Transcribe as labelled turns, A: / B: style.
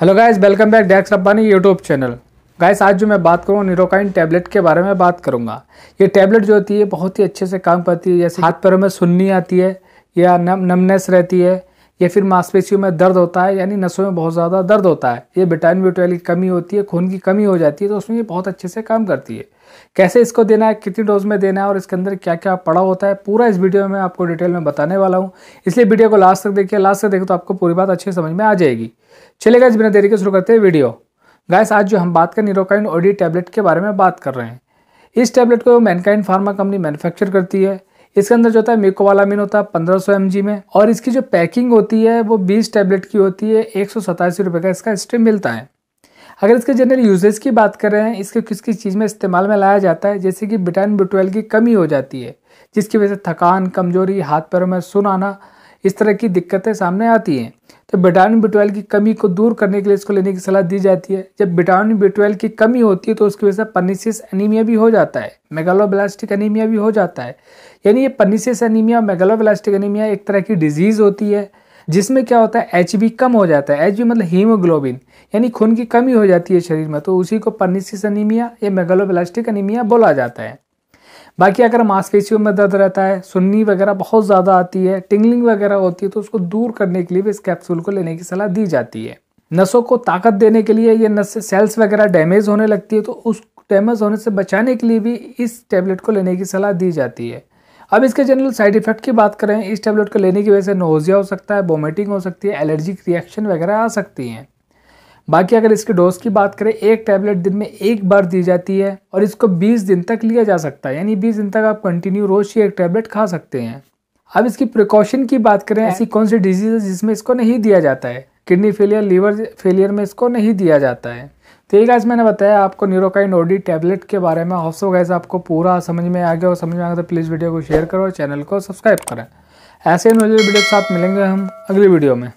A: hello guys welcome back डैक्स अब्बानी YouTube channel guys आज जो मैं बात करूँ नीरोकाइन टैबलेट के बारे में बात करूँगा ये टैबलेट जो होती है बहुत ही अच्छे से काम करती है जैसे हाथ पैरों में सुन्नी आती है या नम नमनेस रहती है या फिर मांसपेशियों में दर्द होता है यानी नसों में बहुत ज़्यादा दर्द होता है ये विटामिन बी की कमी होती है खून की कमी हो जाती है तो उसमें ये बहुत अच्छे से काम करती है कैसे इसको देना है कितनी डोज में देना है और इसके अंदर क्या क्या पड़ा होता है पूरा इस वीडियो में आपको डिटेल में बताने वाला हूँ इसलिए वीडियो को लास्ट तक देखिए लास्ट तक देखो तो आपको पूरी बात अच्छी समझ में आ जाएगी चलेगा इस बिना देरी के शुरू करते हैं वीडियो गैस आज जो हम बात करें नीरोकाइन ओडी टैबलेट के बारे में बात कर रहे हैं इस टैबलेट को मैनकाइन फार्मा कंपनी मैन्युफैक्चर करती है इसके अंदर जो होता है मिकोवालामिन होता है पंद्रह सौ में और इसकी जो पैकिंग होती है वो बीस टैबलेट की होती है एक सौ का इसका स्ट्रीम मिलता है अगर इसके जनरल यूजेज की बात कर रहे हैं इसके किस किस चीज़ में इस्तेमाल में लाया जाता है जैसे कि विटामिन बी की कमी हो जाती है जिसकी वजह से थकान कमजोरी हाथ पैरों में सुन आना इस तरह की दिक्कतें सामने आती हैं तो विटामिन बी की कमी को दूर करने के लिए इसको लेने की सलाह दी जाती है जब विटामिन बी की कमी होती है तो उसकी वजह से पनीसिस एनीमिया भी हो जाता है मेगालोब्लास्टिक एनीमिया भी हो जाता है यानी ये पनीसिस एनीमिया मेगालोब्लास्टिक एनीमिया एक तरह की डिजीज़ होती है जिसमें क्या होता है एच कम हो जाता है एच मतलब हीमोग्लोबिन यानी खून की कमी हो जाती है शरीर में तो उसी को पर्निसिस अनिमिया या मेगालोब्लास्टिक अनीमिया बोला जाता है बाकी अगर मांसपेशियों में दर्द रहता है सुन्नी वगैरह बहुत ज़्यादा आती है टिंगलिंग वगैरह होती है तो उसको दूर करने के लिए भी इस कैप्सूल को लेने की सलाह दी जाती है नसों को ताकत देने के लिए या नस सेल्स वगैरह डैमेज होने लगती है तो उस डैमेज होने से बचाने के लिए भी इस टैबलेट को लेने की सलाह दी जाती है अब इसके जनरल साइड इफेक्ट की बात करें इस टैबलेट को लेने की वजह से नोजिया हो सकता है वोमिटिंग हो सकती है एलर्जिक रिएक्शन वगैरह आ सकती हैं बाकी अगर इसके डोज की बात करें एक टैबलेट दिन में एक बार दी जाती है और इसको 20 दिन तक लिया जा सकता है यानी 20 दिन तक आप कंटिन्यू रोज ही एक टैबलेट खा सकते हैं अब इसकी प्रिकॉशन की बात करें ऐसी कौन सी डिजीज जिसमें इसको नहीं दिया जाता है किडनी फेलियर लीवर फेलियर में इसको नहीं दिया जाता है तो एक आज मैंने बताया आपको न्यूरोकाइन ओडी टैबलेट के बारे में हॉफ्सो गैस आपको पूरा समझ में आ गया और समझ में आ गया तो प्लीज़ वीडियो को शेयर करो और चैनल को सब्सक्राइब करें ऐसे नॉलेज वीडियो के साथ मिलेंगे हम अगली वीडियो में